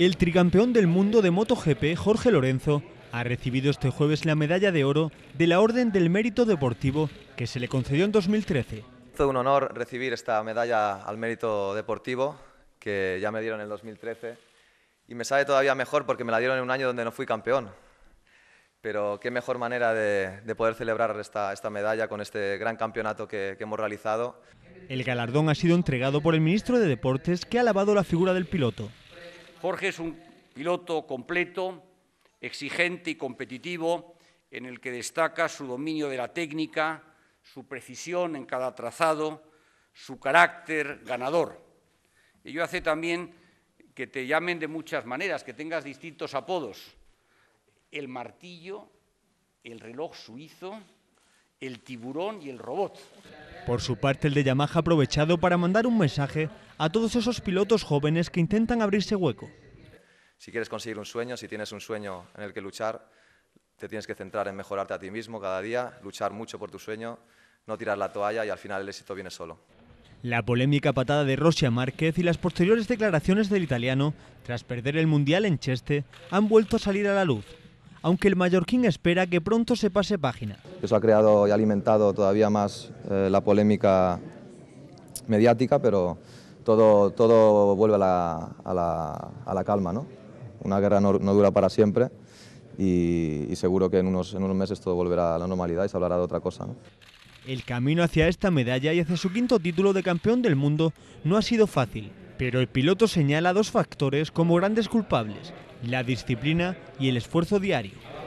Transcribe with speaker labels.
Speaker 1: El tricampeón del mundo de MotoGP, Jorge Lorenzo, ha recibido este jueves la medalla de oro de la Orden del Mérito Deportivo que se le concedió en 2013.
Speaker 2: Fue un honor recibir esta medalla al mérito deportivo que ya me dieron en 2013 y me sabe todavía mejor porque me la dieron en un año donde no fui campeón. Pero qué mejor manera de, poder celebrar esta, medalla con este gran campeonato que, que hemos realizado.
Speaker 1: El galardón ha sido entregado por el ministro de Deportes que ha alabado la figura del piloto.
Speaker 2: Jorge es un
Speaker 3: piloto completo, exigente y competitivo, en el que destaca su dominio de la técnica, su precisión en cada trazado, su carácter ganador. Ello hace también que te llamen de muchas maneras, que tengas distintos apodos. El martillo, el reloj suizo, el tiburón y el robot.
Speaker 1: Por su parte, el de Yamaha ha aprovechado para mandar un mensaje a todos esos pilotos jóvenes que intentan abrirse hueco.
Speaker 2: Si quieres conseguir un sueño, si tienes un sueño en el que luchar, te tienes que centrar en mejorarte a ti mismo cada día, luchar mucho por tu sueño, no tirar la toalla y al final el éxito viene solo.
Speaker 1: La polémica patada de Rosia Márquez y las posteriores declaraciones del italiano, tras perder el Mundial en Cheste, han vuelto a salir a la luz, aunque el mallorquín espera que pronto se pase página.
Speaker 2: Eso ha creado y alimentado todavía más eh, la polémica mediática, pero todo, vuelve a la, calma. ¿no? Una guerra no, dura para siempre y, seguro que en unos, meses todo volverá a la normalidad y se hablará de otra cosa.
Speaker 1: El camino hacia esta medalla y hacia su quinto título de campeón del mundo no ha sido fácil, pero el piloto señala dos factores como grandes culpables, la disciplina y el esfuerzo diario.